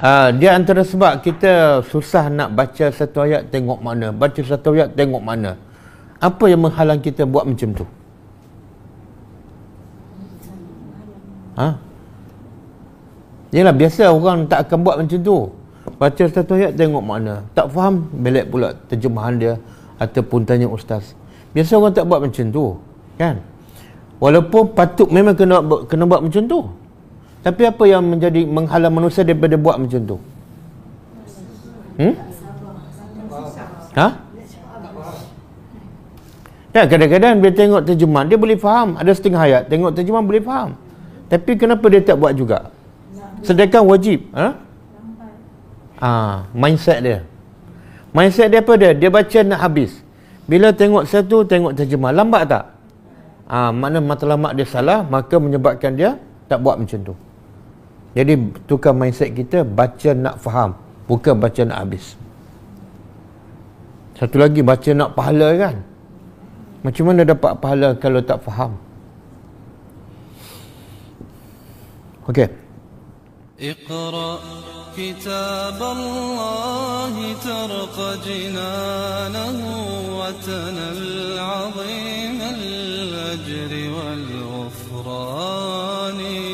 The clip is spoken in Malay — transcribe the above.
Uh, ha, dia antara sebab kita susah nak baca satu ayat tengok mana baca satu ayat tengok mana apa yang menghalang kita buat macam tu ha yalah biasa orang tak akan buat macam tu baca satu ayat tengok mana tak faham belak pula terjemahan dia ataupun tanya ustaz biasa orang tak buat macam tu kan walaupun patut memang kena kena buat macam tu tapi apa yang menjadi menghalang manusia daripada buat macam tu? Hmm? Ha? Dan kadang-kadang dia tengok terjemahan Dia boleh faham Ada setengah ayat Tengok terjemahan boleh faham Tapi kenapa dia tak buat juga Sedangkan wajib ha? Ah, Mindset dia Mindset dia apa dia Dia baca nak habis Bila tengok satu Tengok terjemahan, Lambat tak Ah, ha, Mana matlamat dia salah Maka menyebabkan dia Tak buat macam tu jadi tukar mindset kita baca nak faham, bukan baca nak habis. Satu lagi baca nak pahala kan? Macam mana dapat pahala kalau tak faham? Okey. Iqra kitab Allah tarqa jinanahu wa azim al-ajri wal-ghufrani